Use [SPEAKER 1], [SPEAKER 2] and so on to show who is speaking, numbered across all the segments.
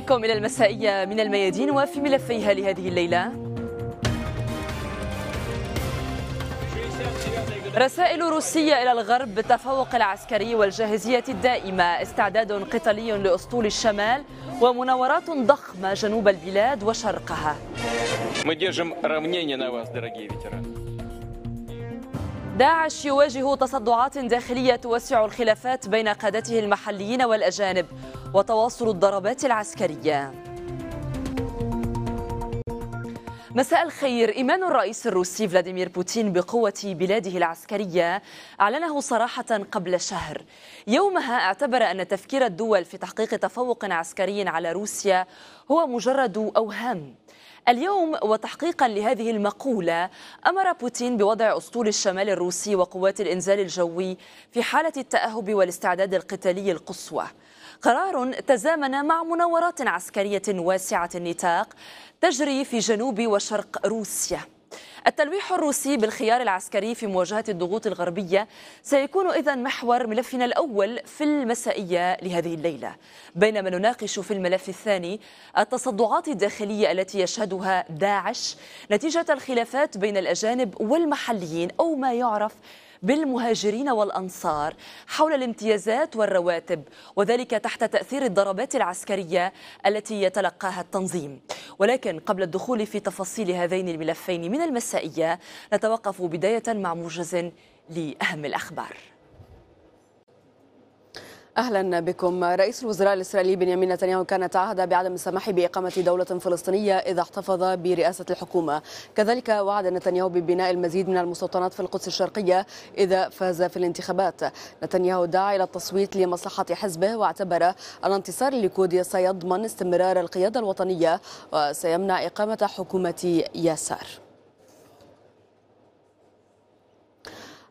[SPEAKER 1] بكم إلى المسائية من الميادين وفي ملفيها لهذه الليلة رسائل روسية إلى الغرب بالتفوق العسكري والجاهزية الدائمة استعداد قتالي لأسطول الشمال ومناورات ضخمة جنوب البلاد وشرقها داعش يواجه تصدعات داخلية توسع الخلافات بين قادته المحليين والأجانب وتواصل الضربات العسكرية مساء الخير إيمان الرئيس الروسي فلاديمير بوتين بقوة بلاده العسكرية أعلنه صراحة قبل شهر يومها اعتبر أن تفكير الدول في تحقيق تفوق عسكري على روسيا هو مجرد أوهام اليوم وتحقيقا لهذه المقولة أمر بوتين بوضع أسطول الشمال الروسي وقوات الإنزال الجوي في حالة التأهب والاستعداد القتالي القصوى قرار تزامن مع مناورات عسكرية واسعة النطاق تجري في جنوب وشرق روسيا التلويح الروسي بالخيار العسكري في مواجهة الضغوط الغربية سيكون إذا محور ملفنا الأول في المسائية لهذه الليلة بينما نناقش في الملف الثاني التصدعات الداخلية التي يشهدها داعش نتيجة الخلافات بين الأجانب والمحليين أو ما يعرف بالمهاجرين والأنصار حول الامتيازات والرواتب وذلك تحت تأثير الضربات العسكرية التي يتلقاها التنظيم ولكن قبل الدخول في تفاصيل هذين الملفين من المسائية نتوقف بداية مع موجز لأهم الأخبار
[SPEAKER 2] اهلا بكم رئيس الوزراء الاسرائيلي بنيامين نتنياهو كان تعهد بعدم السماح باقامه دوله فلسطينيه اذا احتفظ برئاسه الحكومه كذلك وعد نتنياهو ببناء المزيد من المستوطنات في القدس الشرقيه اذا فاز في الانتخابات نتنياهو دعا الى التصويت لمصلحه حزبه واعتبر ان انتصار الليكود سيضمن استمرار القياده الوطنيه وسيمنع اقامه حكومه يسار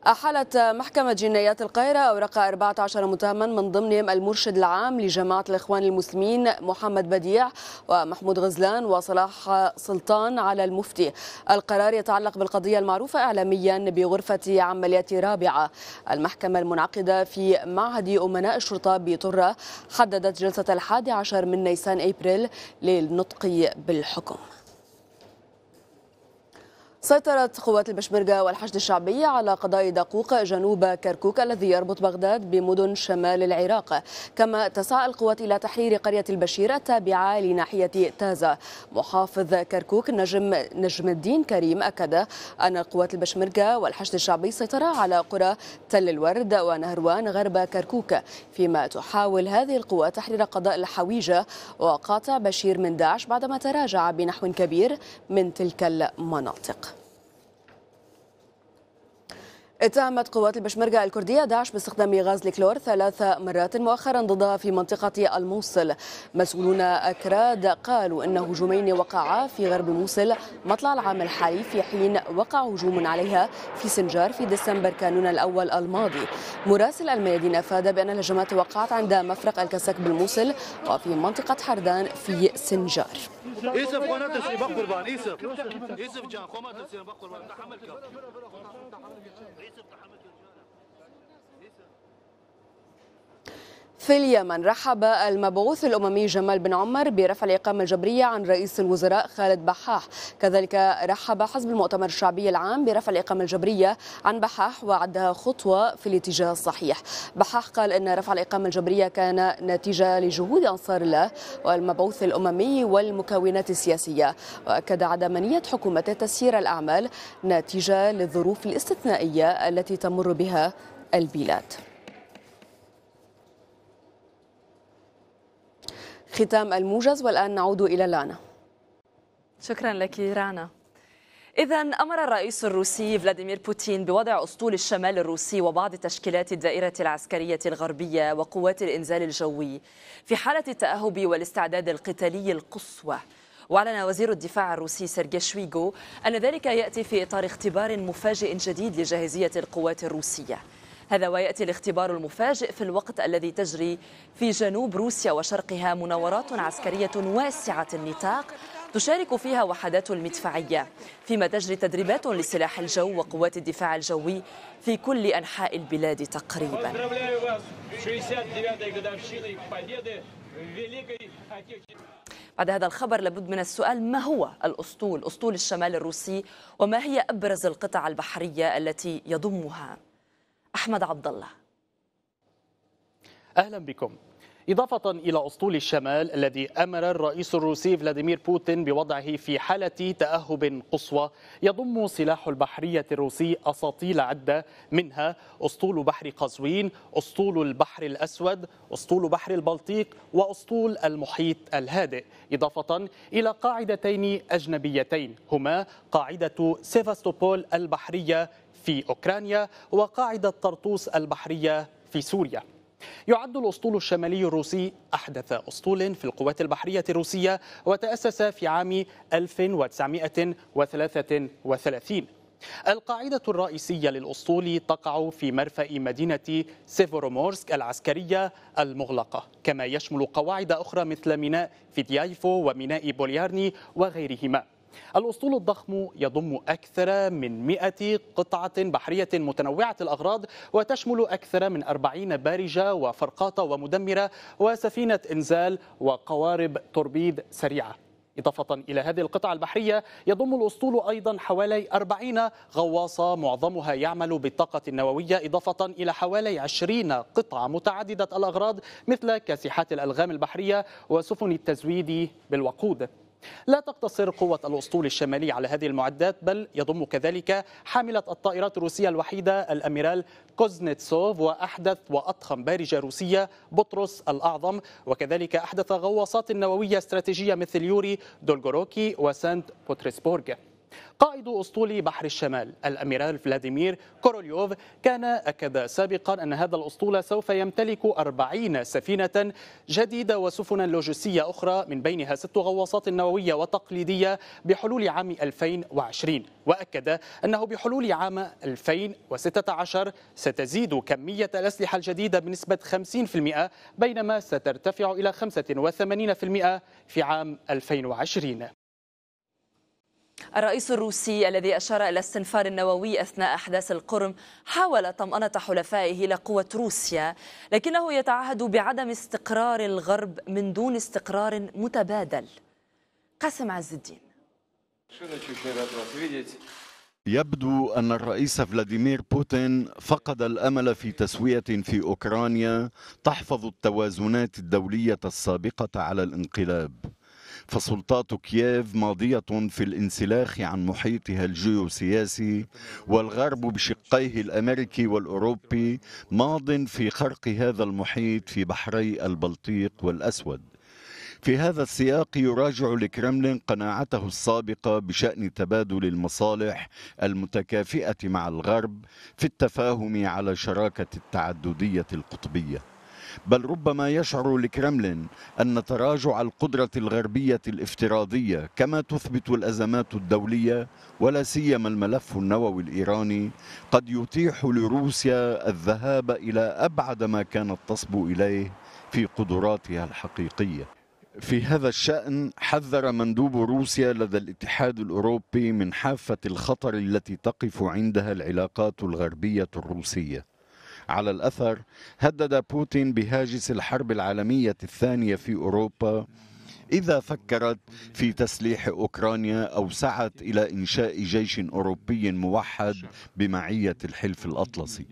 [SPEAKER 2] أحالت محكمة جنايات القاهرة أوراق 14 متهما من ضمنهم المرشد العام لجماعة الإخوان المسلمين محمد بديع ومحمود غزلان وصلاح سلطان على المفتي القرار يتعلق بالقضية المعروفة إعلاميا بغرفة عمليات رابعة المحكمة المنعقدة في معهد أمناء الشرطة بطرة حددت جلسة الحادي عشر من نيسان أبريل للنطق بالحكم سيطرت قوات البشمركة والحشد الشعبي على قضاء دقوق جنوب كركوك الذي يربط بغداد بمدن شمال العراق كما تسعى القوات إلى تحرير قرية البشيرة التابعة لناحية تازة محافظ كركوك نجم, نجم الدين كريم أكد أن قوات البشمركة والحشد الشعبي سيطرة على قرى تل الورد ونهروان غرب كركوك فيما تحاول هذه القوات تحرير قضاء الحويجة وقاطع بشير من داعش بعدما تراجع بنحو كبير من تلك المناطق اتهمت قوات البشمركة الكردية داعش باستخدام غاز الكلور ثلاث مرات مؤخرا ضدها في منطقة الموصل مسؤولون أكراد قالوا أن هجومين وقعا في غرب موصل مطلع العام الحالي في حين وقع هجوم عليها في سنجار في ديسمبر كانون الأول الماضي مراسل الميادين أفاد بأن الهجمات وقعت عند مفرق الكسك بالموصل وفي منطقة حردان في سنجار في اليمن رحب المبعوث الأممي جمال بن عمر برفع الإقامة الجبرية عن رئيس الوزراء خالد بحاح كذلك رحب حزب المؤتمر الشعبي العام برفع الإقامة الجبرية عن بحاح وعدها خطوة في الاتجاه الصحيح بحاح قال أن رفع الإقامة الجبرية كان نتيجة لجهود أنصار الله والمبعوث الأممي والمكونات السياسية وأكد عدمانية حكومته تسيير الأعمال نتيجة للظروف الاستثنائية التي تمر بها البلاد ختام الموجز والآن نعود إلى لانا شكرا لك رانا
[SPEAKER 1] إذا أمر الرئيس الروسي فلاديمير بوتين بوضع أسطول الشمال الروسي وبعض تشكيلات الدائرة العسكرية الغربية وقوات الإنزال الجوي في حالة التأهب والاستعداد القتالي القصوى واعلن وزير الدفاع الروسي سيرجي شويغو ان ذلك ياتي في اطار اختبار مفاجئ جديد لجاهزيه القوات الروسيه هذا ويأتي الاختبار المفاجئ في الوقت الذي تجري في جنوب روسيا وشرقها مناورات عسكرية واسعة النطاق تشارك فيها وحدات المدفعية فيما تجري تدريبات لسلاح الجو وقوات الدفاع الجوي في كل أنحاء البلاد تقريبا بعد هذا الخبر لابد من السؤال ما هو الأسطول؟ أسطول الشمال الروسي وما هي أبرز القطع البحرية التي يضمها؟
[SPEAKER 3] احمد عبد الله اهلا بكم إضافة إلى أسطول الشمال الذي أمر الرئيس الروسي فلاديمير بوتين بوضعه في حالة تأهب قصوى يضم سلاح البحرية الروسي أساطيل عدة منها أسطول بحر قزوين أسطول البحر الأسود أسطول بحر البلطيق وأسطول المحيط الهادئ إضافة إلى قاعدتين أجنبيتين هما قاعدة سيفاستوبول البحرية في أوكرانيا وقاعدة طرطوس البحرية في سوريا يعد الأسطول الشمالي الروسي أحدث أسطول في القوات البحرية الروسية وتأسس في عام 1933 القاعدة الرئيسية للأسطول تقع في مرفأ مدينة سيفورومورسك العسكرية المغلقة كما يشمل قواعد أخرى مثل ميناء فيديايفو وميناء بوليارني وغيرهما الأسطول الضخم يضم أكثر من 100 قطعة بحرية متنوعة الأغراض وتشمل أكثر من 40 بارجة وفرقاطة ومدمرة وسفينة إنزال وقوارب توربيد سريعة إضافة إلى هذه القطع البحرية يضم الأسطول أيضا حوالي 40 غواصة معظمها يعمل بالطاقة النووية إضافة إلى حوالي 20 قطعة متعددة الأغراض مثل كاسحات الألغام البحرية وسفن التزويد بالوقود لا تقتصر قوة الأسطول الشمالي على هذه المعدات بل يضم كذلك حاملة الطائرات الروسية الوحيدة الأميرال كوزنيتسوف وأحدث وأضخم بارجة روسية بطرس الأعظم وكذلك أحدث غواصات نووية استراتيجية مثل يوري دولغوروكي وسانت بطرسبورغ. قائد أسطول بحر الشمال الأميرال فلاديمير كوروليوف كان أكد سابقا أن هذا الأسطول سوف يمتلك 40 سفينة جديدة وسفنا لوجستية أخرى من بينها ست غواصات نووية وتقليدية بحلول عام 2020 وأكد أنه بحلول عام 2016 ستزيد كمية الأسلحة الجديدة بنسبة 50% بينما سترتفع إلى 85% في عام 2020
[SPEAKER 1] الرئيس الروسي الذي أشار إلى استنفار النووي أثناء أحداث القرم حاول طمأنة حلفائه إلى قوة روسيا لكنه يتعهد بعدم استقرار الغرب من دون استقرار متبادل قاسم عز الدين
[SPEAKER 4] يبدو أن الرئيس فلاديمير بوتين فقد الأمل في تسوية في أوكرانيا تحفظ التوازنات الدولية السابقة على الانقلاب فسلطات كييف ماضية في الانسلاخ عن محيطها الجيوسياسي والغرب بشقيه الأمريكي والأوروبي ماض في خرق هذا المحيط في بحري البلطيق والأسود في هذا السياق يراجع الكرملين قناعته السابقة بشأن تبادل المصالح المتكافئة مع الغرب في التفاهم على شراكة التعددية القطبية بل ربما يشعر الكرملين أن تراجع القدرة الغربية الافتراضية كما تثبت الأزمات الدولية ولا سيما الملف النووي الإيراني قد يتيح لروسيا الذهاب إلى أبعد ما كانت تصبو إليه في قدراتها الحقيقية في هذا الشأن حذر مندوب روسيا لدى الاتحاد الأوروبي من حافة الخطر التي تقف عندها العلاقات الغربية الروسية على الأثر هدد بوتين بهاجس الحرب العالمية الثانية في أوروبا إذا فكرت في تسليح أوكرانيا أو سعت إلى إنشاء جيش أوروبي موحد بمعية الحلف الأطلسي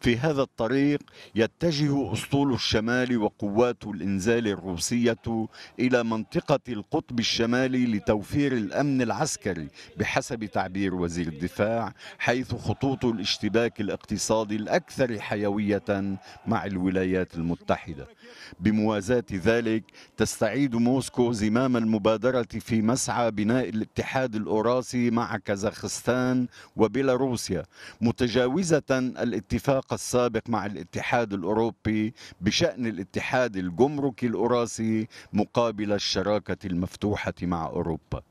[SPEAKER 4] في هذا الطريق يتجه أسطول الشمال وقوات الإنزال الروسية إلى منطقة القطب الشمالي لتوفير الأمن العسكري بحسب تعبير وزير الدفاع حيث خطوط الاشتباك الاقتصادي الأكثر حيوية مع الولايات المتحدة بموازاة ذلك تستعيد موسكو زمام المبادرة في مسعى بناء الاتحاد الأوراسي مع كازاخستان وبيلاروسيا متجاوزة الاتفاق السابق مع الاتحاد الأوروبي بشأن الاتحاد الجمركي الأوراسي مقابل الشراكة المفتوحة مع أوروبا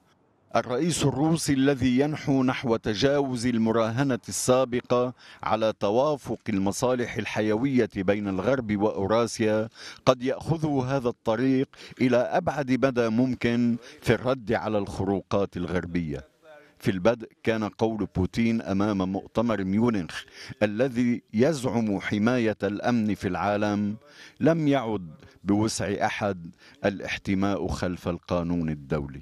[SPEAKER 4] الرئيس الروسي الذي ينحو نحو تجاوز المراهنة السابقة على توافق المصالح الحيوية بين الغرب وأوراسيا قد يأخذ هذا الطريق إلى أبعد مدى ممكن في الرد على الخروقات الغربية في البدء كان قول بوتين امام مؤتمر ميونخ الذي يزعم حمايه الامن في العالم لم يعد بوسع احد الاحتماء خلف القانون الدولي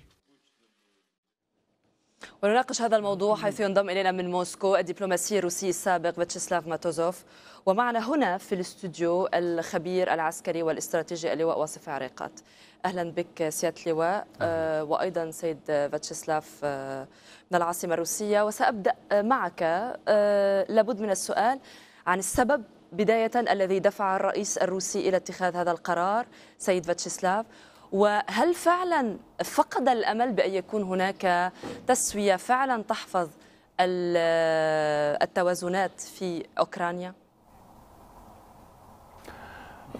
[SPEAKER 1] ونناقش هذا الموضوع حيث ينضم إلينا من موسكو الدبلوماسي الروسي السابق فاتشيسلاف ماتوزوف ومعنا هنا في الاستوديو الخبير العسكري والاستراتيجي اللواء واصف عريقات أهلا بك سيادة اللواء آه، وأيضا سيد فاتشيسلاف آه، من العاصمة الروسية وسأبدأ آه، معك لابد من السؤال عن السبب بداية الذي دفع الرئيس الروسي إلى اتخاذ هذا القرار سيد فاتشيسلاف وهل فعلا فقد الامل بان يكون هناك تسويه فعلا تحفظ التوازنات في اوكرانيا؟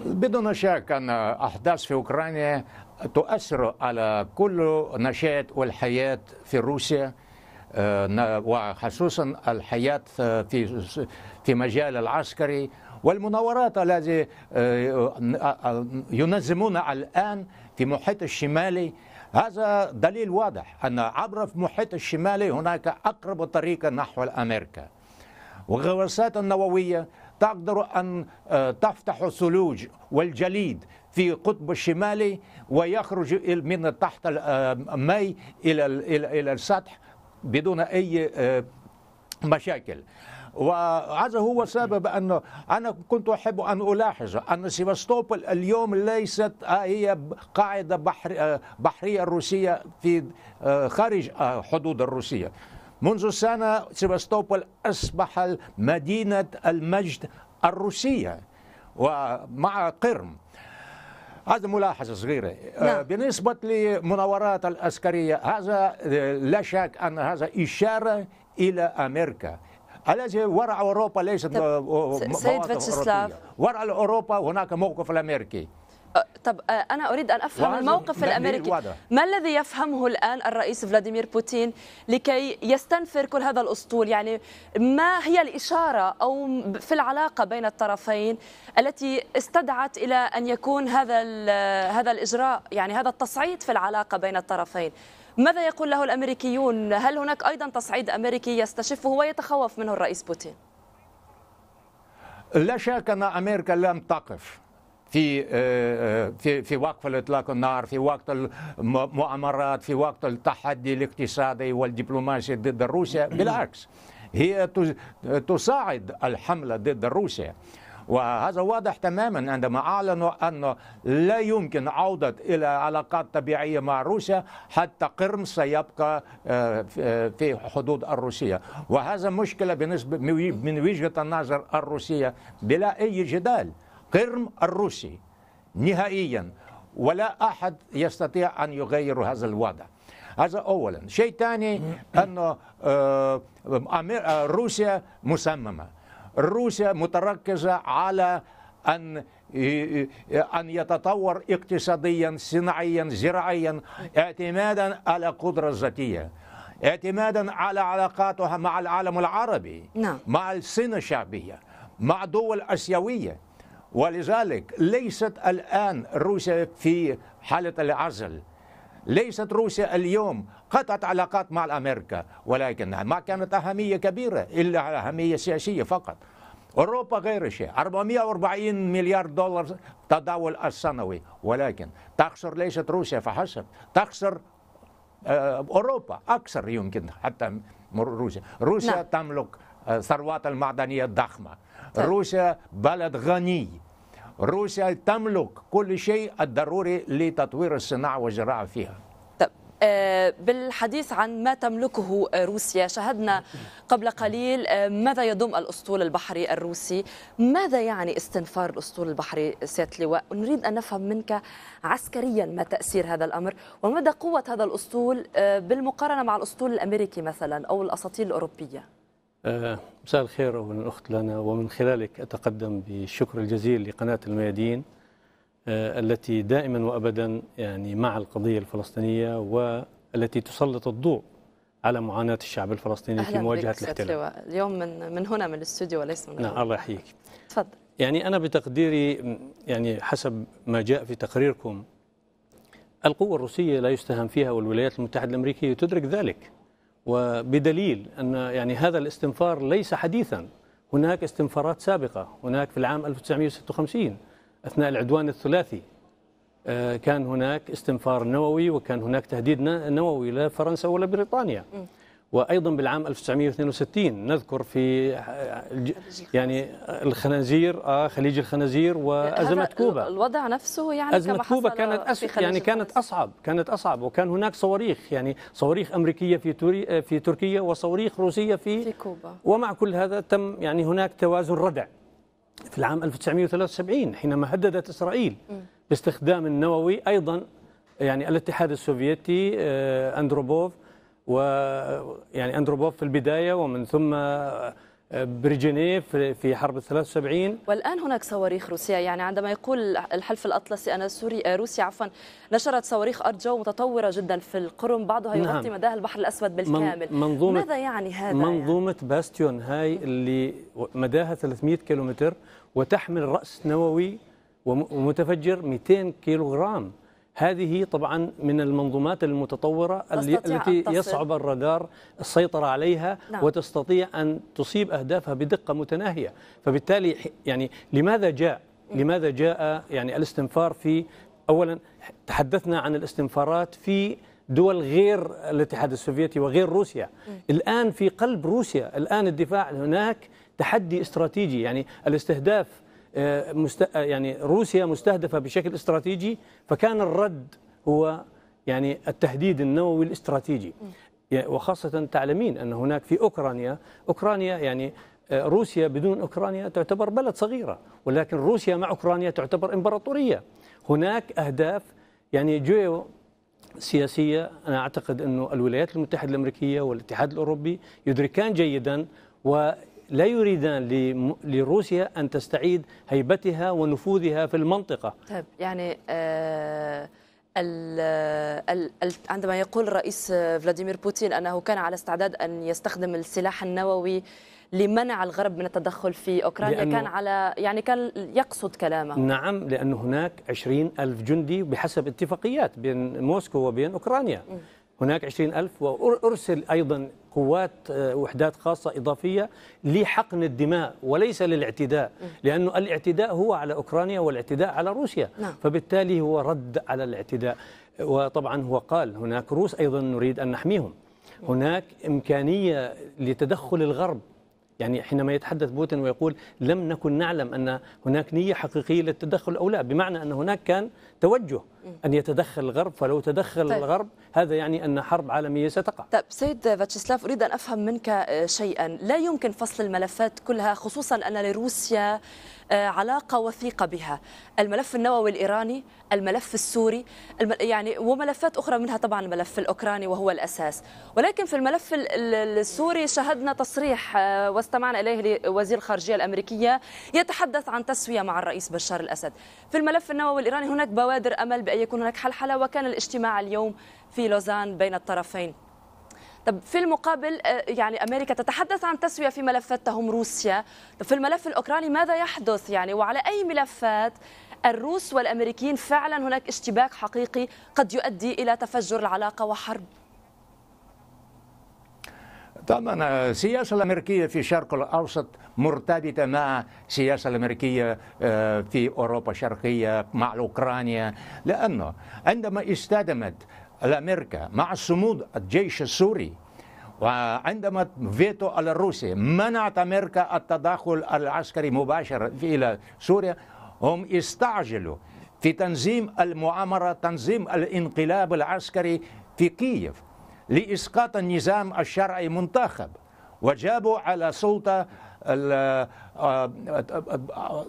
[SPEAKER 5] بدون شك ان احداث في اوكرانيا تؤثر على كل نشاط والحياه في روسيا آه، وخصوصا الحياه في في مجال العسكري والمناورات التي آه، آه، ينظمون الآن في محيط الشمالي هذا دليل واضح أن عبر في محيط الشمالي هناك أقرب طريقة نحو أمريكا والغواصات النووية تقدر أن آه، تفتح الثلوج والجليد في قطب الشمالي ويخرج من تحت الماء آه، إلى السطح بدون أي آه، مشاكل وهذا هو سبب أنه أنا كنت أحب أن ألاحظ أن سيفاستوبل اليوم ليست آه، هي قاعدة بحر آه، بحرية روسية في آه، خارج حدود الروسية منذ سنة سيفاستوبل أصبح مدينة المجد الروسية ومع قرم هذا ملاحظة صغيرة نعم. بالنسبة للمناورات العسكرية هذا لا شك أن هذا إشارة إلى أمريكا علاش ورع اوروبا ليش سيد فاتشسلاف ورع اوروبا هناك موقف الامريكي
[SPEAKER 1] طب أنا أريد أن أفهم الموقف الأمريكي ما الذي يفهمه الآن الرئيس فلاديمير بوتين لكي يستنفر كل هذا الأسطول يعني ما هي الإشارة أو في العلاقة بين الطرفين التي استدعت إلى أن يكون هذا هذا الإجراء يعني هذا التصعيد في العلاقة بين الطرفين ماذا يقول له الأمريكيون هل هناك أيضا تصعيد أمريكي يستشفه ويتخوف منه الرئيس بوتين
[SPEAKER 5] لا شك أن أمريكا لم تقف في آه، آه، في في وقف الاطلاق النار في وقت المؤامرات في وقت التحدي الاقتصادي والدبلوماسي ضد روسيا بالعكس هي تساعد الحمله ضد روسيا وهذا واضح تماما عندما أعلنوا أنه لا يمكن عودة إلى علاقات طبيعية مع روسيا حتى قرم سيبقى آه، آه، في حدود الروسية وهذا مشكلة بالنسبة من وجهة النظر الروسية بلا أي جدال قرم الروسي نهائيا ولا أحد يستطيع أن يغير هذا الوضع هذا أولا شيء ثاني انه آه، روسيا مسممه روسيا متركزة على أن أن يتطور اقتصاديا صناعيا زراعيا اعتمادا على قدرة ذاتية اعتمادا على علاقاتها مع العالم العربي نعم. مع الصين الشعبية مع دول آسيوية ولذلك ليست الآن روسيا في حالة العزل ليست روسيا اليوم قطعت علاقات مع الأمريكا ولكنها ما كانت أهمية كبيرة إلا أهمية سياسية فقط أوروبا غير شيء 440 مليار دولار تداول السنوي ولكن تخسر ليست روسيا فحسب تخسر آه، أوروبا أكثر يمكن حتى روسيا روسيا نعم. تملك آه، ثروات المعدنية الضخمة طيب. روسيا بلد غني روسيا تملك كل شيء الضروري لتطوير الصناعة والزراعة فيها
[SPEAKER 1] آه، بالحديث عن ما تملكه روسيا شاهدنا قبل قليل آه، ماذا يضم الأسطول البحري الروسي ماذا يعني استنفار الأسطول البحري سيادة اللواء نريد أن نفهم منك عسكريا ما تأثير هذا الأمر ومدى قوة هذا الأسطول آه، بالمقارنة مع الأسطول الأمريكي مثلا أو الأساطيل الأوروبية
[SPEAKER 6] مساء الخير من أخت لنا ومن خلالك أتقدم بالشكر الجزيل لقناة الميادين آه، التي دائما وابدا يعني مع القضيه الفلسطينيه والتي تسلط الضوء على معاناه الشعب الفلسطيني في مواجهه الاحتلال.
[SPEAKER 1] اليوم من من هنا من الاستوديو وليس من نعم الله يحييك. تفضل.
[SPEAKER 6] يعني انا بتقديري يعني حسب ما جاء في تقريركم القوه الروسيه لا يستهان فيها والولايات المتحده الامريكيه تدرك ذلك. وبدليل ان يعني هذا الاستنفار ليس حديثا هناك استنفارات سابقه هناك في العام 1956 أثناء العدوان الثلاثي آه، كان هناك استنفار نووي وكان هناك تهديد نووي لا فرنسا ولا بريطانيا وايضا بالعام 1962 نذكر في يعني الخنازير آه خليج الخنازير وازمه كوبا
[SPEAKER 1] الوضع نفسه يعني ازمه كما كوبا
[SPEAKER 6] كانت أس... يعني كانت اصعب كانت اصعب وكان هناك صواريخ يعني صواريخ امريكيه في توري... في تركيا وصواريخ روسيه في في كوبا ومع كل هذا تم يعني هناك توازن ردع في العام 1973 حينما هددت إسرائيل باستخدام النووي أيضا يعني الاتحاد السوفيتي آه، أندروبوف ويعني أندروبوف في البداية ومن ثم برجنيف في حرب 73
[SPEAKER 1] والآن هناك صواريخ روسية يعني عندما يقول الحلف الأطلسي أن سوريا آه، روسيا عفوا نشرت صواريخ أرض جو متطورة جدا في القرم بعضها نعم. يغطي مداه البحر الأسود بالكامل منظومة ماذا يعني هذا يعني؟
[SPEAKER 6] منظومة يعني؟ باستيون هاي اللي مداها 300 كيلومتر وتحمل رأس نووي ومتفجر 200 كيلوغرام هذه طبعا من المنظومات المتطورة التي يصعب الرادار السيطرة عليها نعم. وتستطيع أن تصيب أهدافها بدقة متناهية فبالتالي يعني لماذا جاء لماذا جاء يعني الاستنفار في أولا تحدثنا عن الاستنفارات في دول غير الاتحاد السوفيتي وغير روسيا م. الآن في قلب روسيا الآن الدفاع هناك تحدي استراتيجي يعني الاستهداف آه، مست... آه، يعني روسيا مستهدفة بشكل استراتيجي فكان الرد هو يعني التهديد النووي الاستراتيجي وخاصة تعلمين أن هناك في أوكرانيا أوكرانيا يعني آه، روسيا بدون أوكرانيا تعتبر بلد صغيرة ولكن روسيا مع أوكرانيا تعتبر إمبراطورية هناك أهداف يعني جيو سياسية أنا أعتقد انه الولايات المتحدة الأمريكية والاتحاد الأوروبي يدركان جيدا و لا يريدان لروسيا أن تستعيد هيبتها ونفوذها في المنطقة
[SPEAKER 1] طيب يعني آه عندما يقول الرئيس آه، فلاديمير بوتين أنه كان على استعداد أن يستخدم السلاح النووي لمنع الغرب من التدخل في أوكرانيا كان على يعني كان يقصد كلامه
[SPEAKER 6] نعم لأن هناك عشرين ألف جندي بحسب اتفاقيات بين موسكو وبين أوكرانيا هناك عشرين ألف وأرسل أيضا قوات آه، وحدات خاصة إضافية لحقن الدماء وليس للاعتداء لأن الاعتداء هو على أوكرانيا والاعتداء على روسيا نعم. فبالتالي هو رد على الاعتداء وطبعا هو قال هناك روس أيضا نريد أن نحميهم هناك إمكانية لتدخل الغرب يعني حينما يتحدث بوتين ويقول لم نكن نعلم أن هناك نية حقيقية للتدخل أو لا بمعنى أن هناك كان توجه أن يتدخل الغرب فلو تدخل طيب. الغرب هذا يعني أن حرب عالمية ستقع
[SPEAKER 1] طيب سيد فاتشسلاف أريد أن أفهم منك آه، شيئا لا يمكن فصل الملفات كلها خصوصا أن لروسيا آه، علاقة وثيقة بها الملف النووي الإيراني الملف السوري يعني وملفات أخرى منها طبعا الملف الأوكراني وهو الأساس ولكن في الملف السوري شهدنا تصريح آه، واستمعنا إليه لوزير الخارجية الأمريكية يتحدث عن تسوية مع الرئيس بشار الأسد في الملف النووي الإيراني هناك بوا بوادر أمل بأن يكون هناك حل وكان الاجتماع اليوم في لوزان بين الطرفين طب في المقابل آه، يعني امريكا تتحدث عن تسويه في ملفات تهم روسيا، طب في الملف الاوكراني ماذا يحدث يعني وعلى اي ملفات الروس والامريكيين فعلا هناك اشتباك حقيقي قد يؤدي الى تفجر العلاقه وحرب؟
[SPEAKER 5] طبعا السياسة الأمريكية في الشرق الأوسط مرتبطة مع السياسة الأمريكية آه، في أوروبا الشرقية مع أوكرانيا لأنه عندما استدمت الأمريكا مع صمود الجيش السوري وعندما فيتو على الروسي منعت أمريكا التدخل العسكري مباشر إلى سوريا هم استعجلوا في تنظيم المؤامرة تنظيم الانقلاب العسكري في كييف لإسقاط النظام الشرعي منتخب وجابوا على سلطة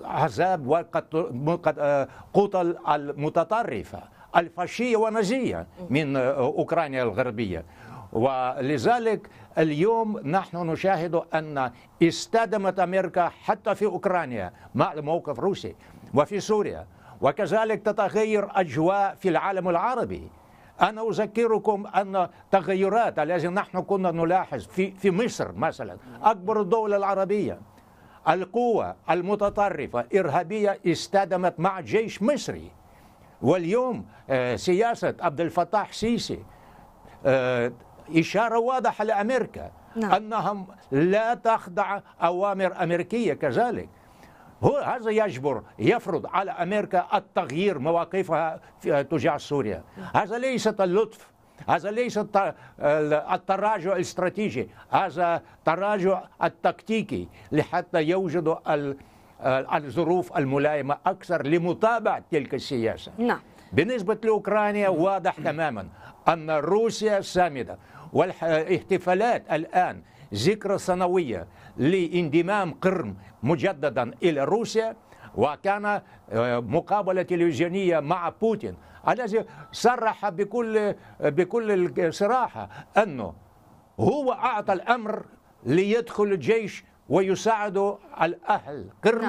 [SPEAKER 5] عذاب وقتل المتطرفة الفاشية ونزية من آه، أوكرانيا الغربية ولذلك اليوم نحن نشاهد أن استدمت أمريكا حتى في أوكرانيا مع الموقف الروسي وفي سوريا وكذلك تتغير أجواء في العالم العربي أنا أذكركم أن تغيرات التي نحن كنا نلاحظ في في مصر مثلا أكبر الدول العربية القوة المتطرفة إرهابية استدمت مع جيش مصري واليوم آه، سياسة عبد الفتاح سيسي آه، إشارة واضحة لأمريكا نعم. أنها لا تخضع أوامر أمريكية كذلك هو هذا يجبر يفرض على أمريكا التغيير مواقفها تجاه سوريا هذا ليست اللطف هذا ليس التراجع الاستراتيجي هذا تراجع التكتيكي لحتى يوجد الظروف الملائمة أكثر لمتابعة تلك السياسة نعم. بالنسبة لأوكرانيا واضح تماما أن روسيا سامدة والاحتفالات الآن ذكرى سنوية لانضمام قرم مجددا إلى روسيا وكان آه، مقابلة تلفزيونية مع بوتين الذي صرح بكل بكل صراحة أنه هو أعطى الأمر ليدخل الجيش ويساعد الأهل قرم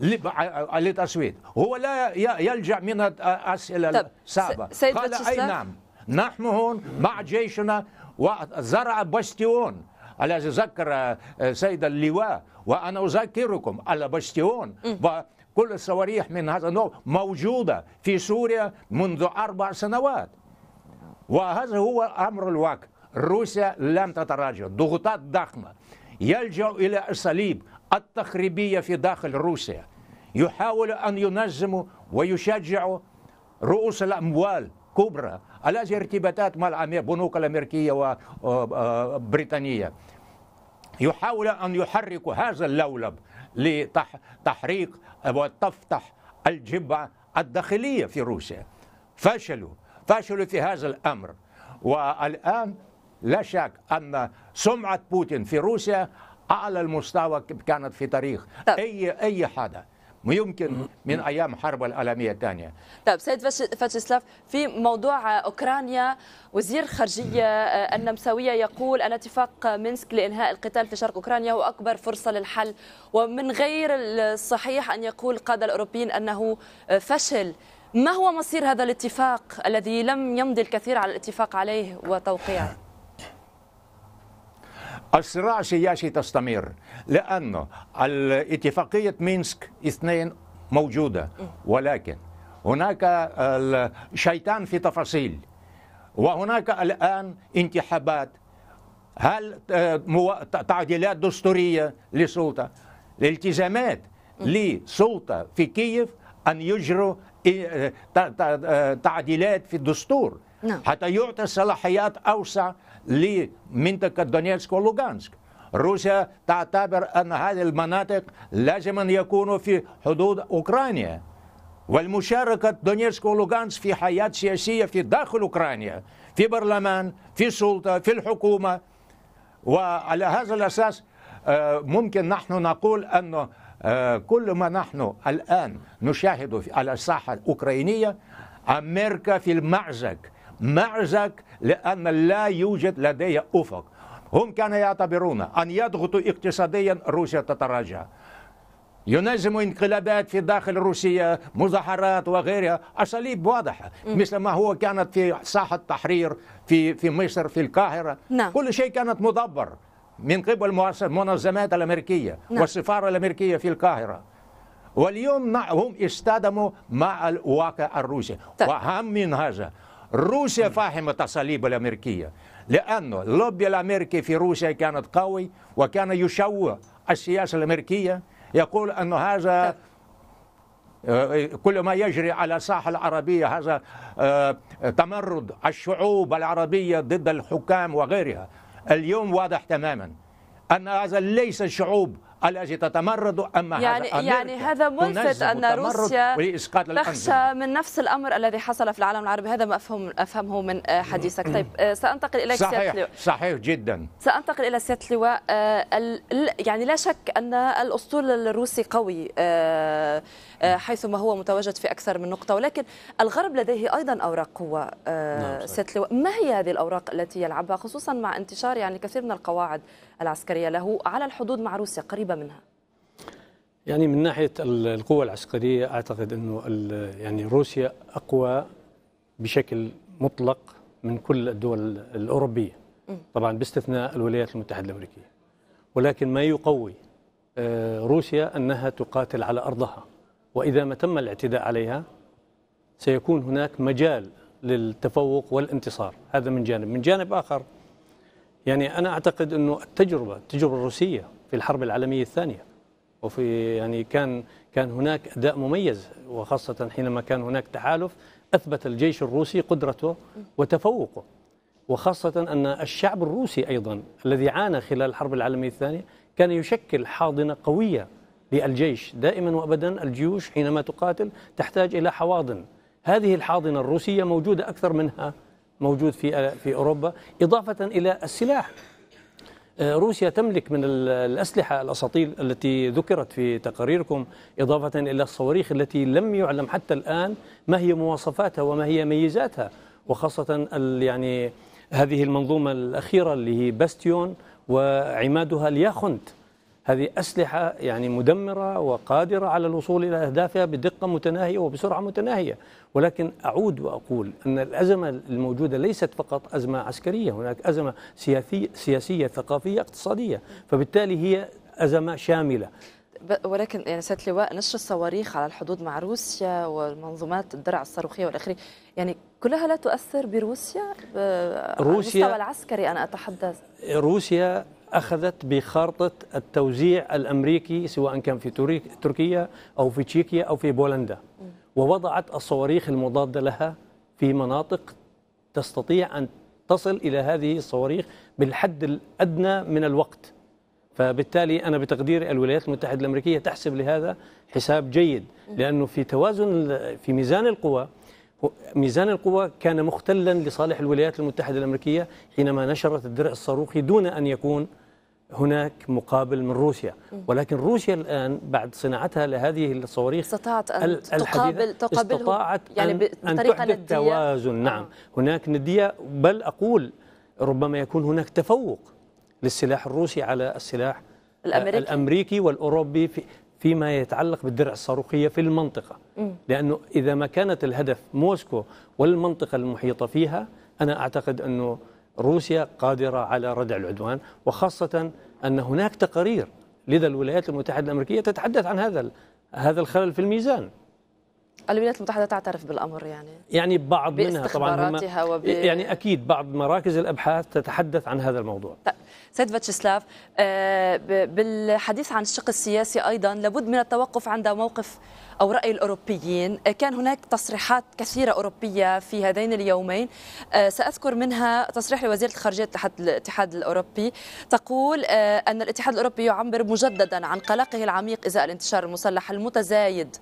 [SPEAKER 5] نعم. آه، آه، لتصويت هو لا يلجأ من الأسئلة الصعبة قال أي نعم نحن هون مع جيشنا وزرع بستيون على ذكر آه، سيد اللواء وأنا أذكركم على بستيون وكل الصواريخ من هذا النوع موجودة في سوريا منذ أربع سنوات وهذا هو أمر الواقع روسيا لم تتراجع ضغوطات ضخمة يلجأ إلى أساليب التخريبية في داخل روسيا يحاول أن ينظموا ويشجعوا رؤوس الأموال كبرى على ارتباطات مع البنوك الامريكيه وبريطانيه آه، يحاول ان يحرك هذا اللولب لتحريق وتفتح الجبهه الداخليه في روسيا فشلوا فشلوا في هذا الامر والان لا شك ان سمعه بوتين في روسيا اعلى المستوى كانت في تاريخ اي اي حدا يمكن من ايام الحرب العالميه الثانيه.
[SPEAKER 1] طيب سيد فاتشيسلاف في موضوع اوكرانيا وزير خارجيه آه، النمساويه يقول ان اتفاق مينسك لانهاء القتال في شرق اوكرانيا هو اكبر فرصه للحل ومن غير الصحيح ان يقول قاده الاوروبيين انه آه، فشل. ما هو مصير هذا الاتفاق الذي لم يمضي الكثير على الاتفاق عليه وتوقيعه؟
[SPEAKER 5] الصراع السياسي تستمر لأن اتفاقية مينسك اثنين موجودة ولكن هناك شيطان في تفاصيل وهناك الآن انتخابات هل تعديلات دستورية لسلطة الالتزامات لسلطة في كييف أن يجروا تعديلات في الدستور نعم. حتى يعطي صلاحيات أوسع لمنطقة دونيتسك ولوغانسك روسيا تعتبر أن هذه المناطق لازم أن يكونوا في حدود أوكرانيا والمشاركة دونيتسك ولوغانسك في حياة سياسية في داخل أوكرانيا في برلمان في سلطة في الحكومة وعلى هذا الأساس ممكن نحن نقول أن كل ما نحن الآن نشاهده على الساحة الأوكرانية أمريكا في المعزك معزك لأن لا يوجد لدي أفق هم كانوا يعتبرون أن يضغطوا اقتصاديا روسيا تتراجع ينظم انقلابات في داخل روسيا مظاهرات وغيرها أساليب واضحة مثل ما هو كانت في ساحة التحرير في في مصر في القاهرة نعم. كل شيء كانت مدبر من قبل المنظمات الأمريكية نعم. والسفارة الأمريكية في القاهرة واليوم هم اصطدموا مع الواقع الروسي طيب. وأهم من هذا روسيا فاهمة التصاليب الأمريكية لأنه اللوبي الأمريكي في روسيا كانت قوي وكان يشوه السياسة الأمريكية يقول أن هذا آه، كل ما يجري على الساحة العربية هذا آه، تمرد الشعوب العربية ضد الحكام وغيرها اليوم واضح تماما أن هذا ليس شعوب التي تتمرد أما يعني هذا يعني هذا ملفت أن روسيا تخشى
[SPEAKER 1] من نفس الأمر الذي حصل في العالم العربي هذا ما أفهم أفهمه من آه، حديثك طيب آه، سأنتقل إليك صحيح لواء.
[SPEAKER 5] صحيح جدا
[SPEAKER 1] سأنتقل إلى سيادة اللواء آه، يعني لا شك أن الأسطول الروسي قوي آه، حيثما هو متواجد في أكثر من نقطة ولكن الغرب لديه أيضا أوراق قوة آه، نعم، ست لواء ما هي هذه الأوراق التي يلعبها خصوصا مع انتشار يعني كثير من القواعد العسكرية له على الحدود مع روسيا قريبة منها
[SPEAKER 6] يعني من ناحية القوة العسكرية أعتقد أنه يعني روسيا أقوى بشكل مطلق من كل الدول الأوروبية طبعا باستثناء الولايات المتحدة الأمريكية ولكن ما يقوي آه، روسيا أنها تقاتل على أرضها وإذا ما تم الاعتداء عليها سيكون هناك مجال للتفوق والانتصار هذا من جانب من جانب آخر يعني أنا أعتقد أنه التجربة التجربة الروسية في الحرب العالمية الثانية وفي يعني كان كان هناك أداء مميز وخاصة حينما كان هناك تحالف أثبت الجيش الروسي قدرته وتفوقه وخاصة أن الشعب الروسي أيضا الذي عانى خلال الحرب العالمية الثانية كان يشكل حاضنة قوية للجيش دائما وابدا الجيوش حينما تقاتل تحتاج الى حواضن هذه الحاضنه الروسيه موجوده اكثر منها موجود في في اوروبا اضافه الى السلاح آه، روسيا تملك من الأسلحة الأساطيل التي ذكرت في تقاريركم إضافة إلى الصواريخ التي لم يعلم حتى الآن ما هي مواصفاتها وما هي ميزاتها وخاصة يعني هذه المنظومة الأخيرة اللي هي باستيون وعمادها الياخنت هذه أسلحة يعني مدمرة وقادرة على الوصول إلى أهدافها بدقة متناهية وبسرعة متناهية ولكن أعود وأقول أن الأزمة الموجودة ليست فقط أزمة عسكرية هناك أزمة سياسية, سياسية ثقافية اقتصادية فبالتالي هي أزمة شاملة
[SPEAKER 1] ولكن يعني سياده اللواء نشر الصواريخ على الحدود مع روسيا والمنظومات الدرع الصاروخيه والاخري يعني كلها لا تؤثر بروسيا روسيا على المستوى العسكري انا اتحدث
[SPEAKER 6] روسيا أخذت بخارطة التوزيع الأمريكي سواء كان في تركيا أو في تشيكيا أو في بولندا ووضعت الصواريخ المضادة لها في مناطق تستطيع أن تصل إلى هذه الصواريخ بالحد الأدنى من الوقت فبالتالي أنا بتقدير الولايات المتحدة الأمريكية تحسب لهذا حساب جيد لأنه في توازن في ميزان القوى ميزان القوى كان مختلا لصالح الولايات المتحدة الأمريكية حينما نشرت الدرع الصاروخي دون أن يكون هناك مقابل من روسيا ولكن روسيا الآن بعد صناعتها لهذه الصواريخ استطاعت أن تقابل استطاعت يعني أن, بطريقة أن تحدث توازن آه. نعم هناك ندية بل أقول ربما يكون هناك تفوق للسلاح الروسي على السلاح
[SPEAKER 7] الأمريكي, الأمريكي
[SPEAKER 6] والأوروبي في فيما يتعلق بالدرع الصاروخية في المنطقة لأنه إذا ما كانت الهدف موسكو والمنطقة المحيطة فيها أنا أعتقد أنه روسيا قادرة على ردع العدوان وخاصة أن هناك تقارير لدى الولايات المتحدة الأمريكية تتحدث عن هذا هذا الخلل في الميزان
[SPEAKER 1] الولايات المتحدة تعترف بالأمر يعني
[SPEAKER 6] يعني بعض منها طبعا هم وب... إيه، يعني أكيد بعض مراكز الأبحاث تتحدث عن هذا الموضوع طيب.
[SPEAKER 1] سيد فاتشيسلاف آه، بالحديث عن الشق السياسي أيضا لابد من التوقف عند موقف أو رأي الأوروبيين آه، كان هناك تصريحات كثيرة أوروبية في هذين اليومين آه، سأذكر منها تصريح لوزيرة الخارجية الاتحاد الأوروبي تقول أن الاتحاد الأوروبي يعبر مجددا عن قلقه العميق إزاء الانتشار المسلح المتزايد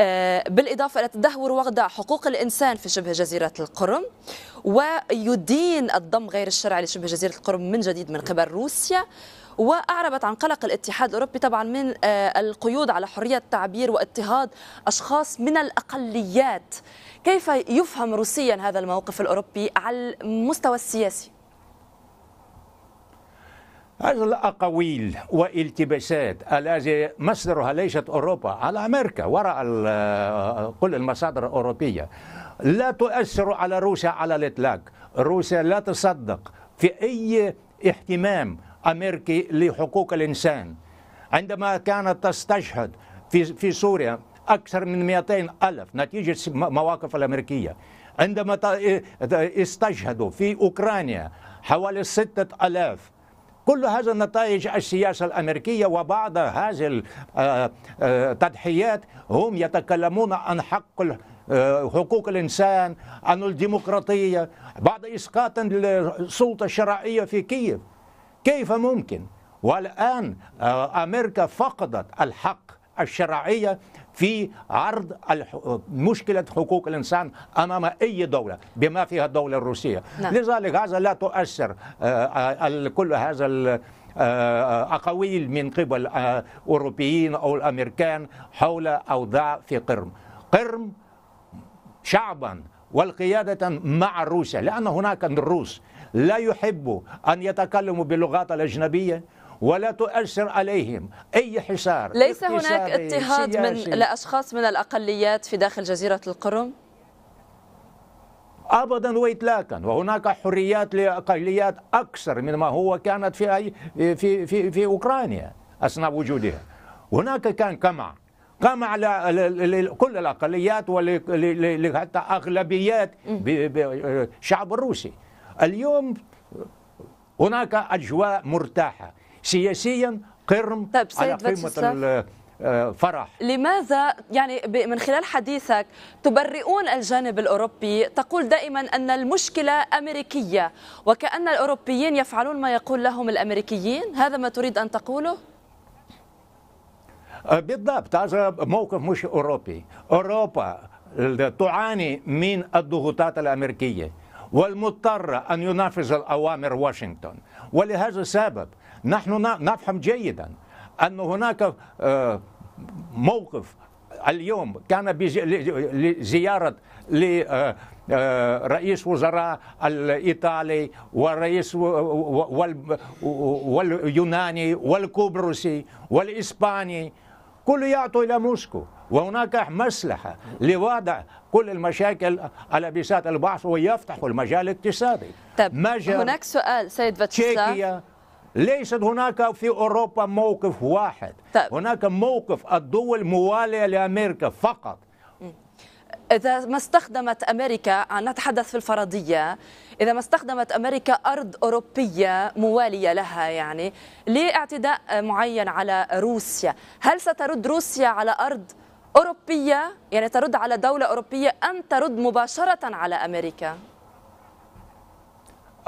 [SPEAKER 1] آه، بالإضافة إلى تدهور وضع حقوق الإنسان في شبه جزيرة القرم ويدين الضم غير الشرعي لشبه جزيرة القرم من جديد من قبل روسيا وأعربت عن قلق الاتحاد الأوروبي طبعا من آه، القيود على حرية التعبير واضطهاد أشخاص من الأقليات كيف يفهم روسيا هذا الموقف الأوروبي على المستوى السياسي؟
[SPEAKER 5] هذه الأقاويل والتباسات التي مصدرها ليست أوروبا على أمريكا وراء كل المصادر الأوروبية لا تؤثر على روسيا على الإطلاق روسيا لا تصدق في أي اهتمام أمريكي لحقوق الإنسان عندما كانت تستشهد في في سوريا أكثر من 200 ألف نتيجة مواقف الأمريكية عندما استشهدوا في أوكرانيا حوالي 6000 كل هذا نتائج السياسة الأمريكية وبعد هذه آه، آه، التضحيات هم يتكلمون عن حق آه، حقوق الإنسان عن الديمقراطية بعد إسقاط السلطة الشرعية في كييف كيف ممكن والآن أمريكا فقدت الحق الشرعية في عرض مشكلة حقوق الإنسان أمام أي دولة بما فيها الدولة الروسية نعم. لذلك هذا لا تؤثر آه، كل هذا آه، أقاويل من قبل آه، أوروبيين أو الأمريكان حول أوضاع في قرم قرم شعبا والقيادة مع روسيا لأن هناك الروس لا يحبوا أن يتكلموا باللغات الأجنبية ولا تؤثر عليهم أي حصار ليس هناك اضطهاد من
[SPEAKER 1] لأشخاص من الأقليات في داخل جزيرة القرم؟
[SPEAKER 5] ابدا واطلاقا وهناك حريات لاقليات اكثر مما هو كانت في أي في في في اوكرانيا اثناء وجودها هناك كان قمع قمع لكل الاقليات وحتى اغلبيات الشعب الروسي اليوم هناك اجواء مرتاحه سياسيا قرم طيب على قيمه فرح
[SPEAKER 1] لماذا يعني من خلال حديثك تبرئون الجانب الأوروبي تقول دائما أن المشكلة أمريكية وكأن الأوروبيين يفعلون ما يقول لهم الأمريكيين هذا ما تريد أن تقوله؟
[SPEAKER 5] أه، بالضبط هذا موقف مش أوروبي أوروبا تعاني من الضغوطات الأمريكية والمضطره أن ينفذ الأوامر واشنطن ولهذا السبب نحن نفهم جيدا أن هناك آه، موقف اليوم كان بزيارة لرئيس آه، آه، وزراء الإيطالي ورئيس واليوناني والقبرصي والإسباني كل يعطوا إلى موسكو وهناك مصلحة لوضع كل المشاكل على بساط البحث ويفتح المجال الاقتصادي طيب هناك
[SPEAKER 1] سؤال سيد فاتشيسا
[SPEAKER 5] ليست هناك في أوروبا موقف واحد طيب. هناك موقف الدول موالية لأمريكا فقط
[SPEAKER 1] إذا ما استخدمت أمريكا نتحدث في الفرضية إذا ما استخدمت أمريكا أرض أوروبية موالية لها يعني لاعتداء معين على روسيا هل سترد روسيا على أرض أوروبية يعني ترد على دولة أوروبية أم ترد مباشرة على أمريكا؟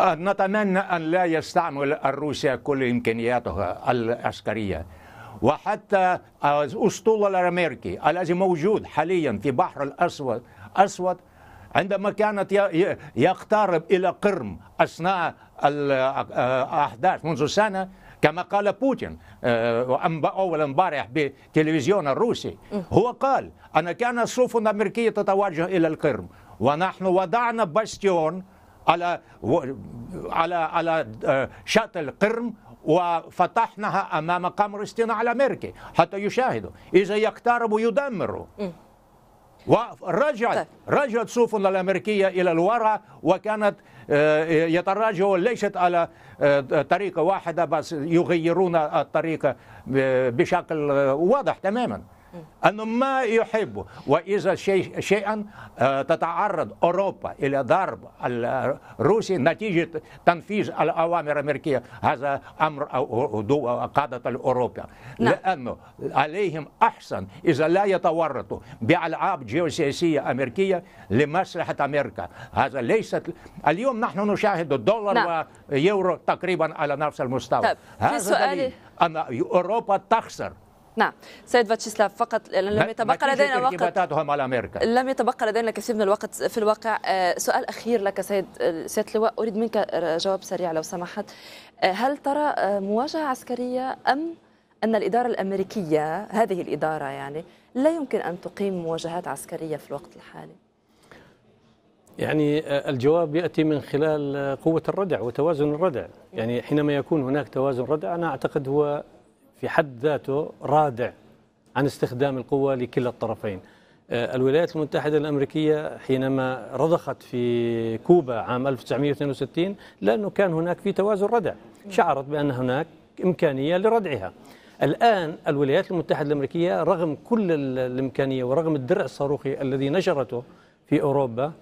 [SPEAKER 5] آه، نتمنى أن لا يستعمل الروسيا كل إمكانياتها العسكرية وحتى آه، أسطول الأمريكي الذي موجود حاليا في بحر الأسود أسود عندما كانت يقترب إلى قرم أثناء الأحداث آه، منذ سنة كما قال بوتين أول امبارح بالتلفزيون الروسي هو قال أن كان السفن الأمريكية تتوجه إلى القرم ونحن وضعنا باستيون على على على آه، شاطئ القرم وفتحناها امام قمر اصطناع الامريكي حتى يشاهدوا اذا يقتربوا يدمروا ورجعت طيب. رجعت سفن الامريكيه الى الوراء وكانت آه، يتراجعوا ليست على آه، طريقه واحده بس يغيرون الطريقه بشكل واضح تماما أنه ما يحبوا وإذا شيء شيئا آه، تتعرض أوروبا إلى ضرب الروسي نتيجة تنفيذ الأوامر الأمريكية هذا أمر قادة الأوروبا نعم. لأنه عليهم أحسن إذا لا يتورطوا بألعاب جيوسياسية أمريكية لمصلحة أمريكا هذا ليست اليوم نحن نشاهد الدولار نعم. ويورو تقريبا على نفس المستوى طيب. هذا سؤالي... أن أوروبا تخسر
[SPEAKER 1] نعم سيد فاتشيسلاف فقط لم يتبقى لدينا وقت
[SPEAKER 5] على امريكا لم
[SPEAKER 1] يتبقى لدينا كثير من الوقت في الواقع آه، سؤال اخير لك سيد آه، سيد لواء اريد منك جواب سريع لو سمحت آه، هل ترى مواجهه عسكريه ام ان الاداره الامريكيه هذه الاداره يعني لا يمكن ان تقيم مواجهات عسكريه في الوقت الحالي
[SPEAKER 6] يعني الجواب ياتي من خلال قوه الردع وتوازن الردع يعني حينما يكون هناك توازن ردع انا اعتقد هو في حد ذاته رادع عن استخدام القوة لكلا الطرفين آه، الولايات المتحدة الأمريكية حينما رضخت في كوبا عام 1962 لأنه كان هناك في توازن ردع شعرت بأن هناك إمكانية لردعها الآن الولايات المتحدة الأمريكية رغم كل الإمكانية ورغم الدرع الصاروخي الذي نشرته في أوروبا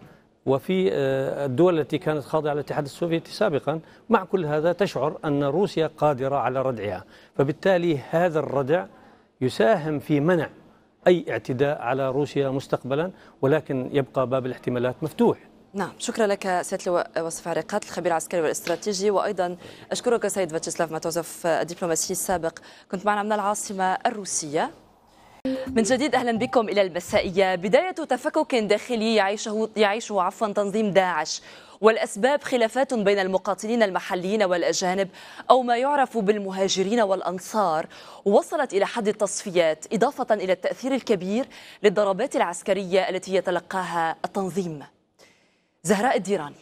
[SPEAKER 6] وفي آه، الدول التي كانت خاضعة للاتحاد السوفيتي سابقا مع كل هذا تشعر أن روسيا قادرة على ردعها فبالتالي هذا الردع يساهم في منع أي اعتداء على روسيا مستقبلا ولكن يبقى باب الاحتمالات مفتوح
[SPEAKER 1] نعم شكرا لك سيد لواء وصف عريقات الخبير العسكري والاستراتيجي وايضا اشكرك سيد فاتشيسلاف ماتوزوف الدبلوماسي السابق كنت معنا من العاصمه الروسيه من جديد اهلا بكم الى المسائيه بدايه تفكك داخلي يعيشه يعيشه عفوا تنظيم داعش والاسباب خلافات بين المقاتلين المحليين والاجانب او ما يعرف بالمهاجرين والانصار وصلت الى حد التصفيات اضافه الى التاثير الكبير للضربات العسكريه التي يتلقاها التنظيم
[SPEAKER 7] زهراء الديراني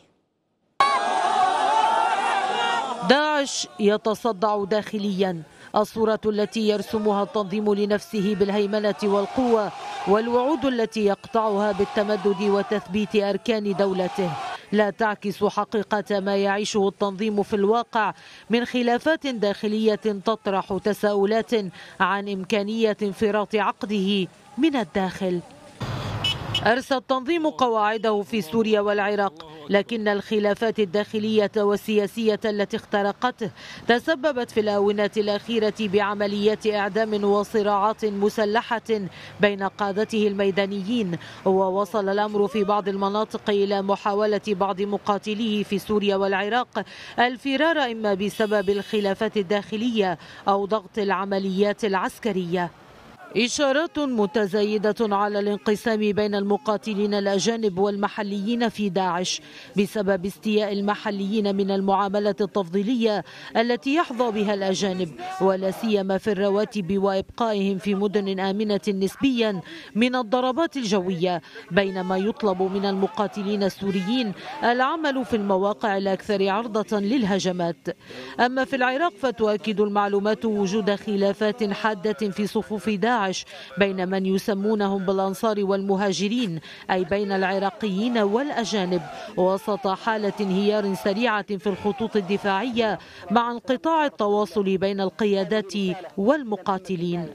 [SPEAKER 7] داعش يتصدع داخليا الصورة التي يرسمها التنظيم لنفسه بالهيمنة والقوة والوعود التي يقطعها بالتمدد وتثبيت أركان دولته لا تعكس حقيقة ما يعيشه التنظيم في الواقع من خلافات داخلية تطرح تساؤلات عن إمكانية انفراط عقده من الداخل أرسى التنظيم قواعده في سوريا والعراق لكن الخلافات الداخلية والسياسية التي اخترقته تسببت في الآونة الأخيرة بعمليات إعدام وصراعات مسلحة بين قادته الميدانيين ووصل الأمر في بعض المناطق إلى محاولة بعض مقاتليه في سوريا والعراق الفرار إما بسبب الخلافات الداخلية أو ضغط العمليات العسكرية إشارات متزايدة على الانقسام بين المقاتلين الأجانب والمحليين في داعش بسبب استياء المحليين من المعاملة التفضيلية التي يحظى بها الأجانب ولا سيما في الرواتب وإبقائهم في مدن آمنة نسبيا من الضربات الجوية بينما يطلب من المقاتلين السوريين العمل في المواقع الأكثر عرضة للهجمات أما في العراق فتؤكد المعلومات وجود خلافات حادة في صفوف داعش داعش بين من يسمونهم بالأنصار والمهاجرين أي بين العراقيين والأجانب وسط حالة انهيار سريعة في الخطوط الدفاعية مع انقطاع التواصل بين القيادات والمقاتلين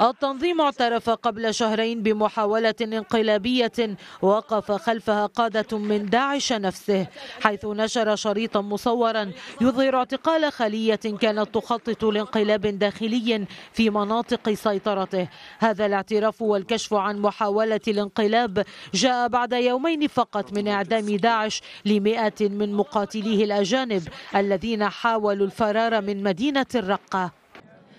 [SPEAKER 7] التنظيم اعترف قبل شهرين بمحاولة انقلابية وقف خلفها قادة من داعش نفسه حيث نشر شريطا مصورا يظهر اعتقال خلية كانت تخطط لانقلاب داخلي في مناطق سيطرته هذا الاعتراف والكشف عن محاولة الانقلاب جاء بعد يومين فقط من إعدام داعش لمئة من مقاتليه الأجانب الذين حاولوا الفرار من مدينة الرقة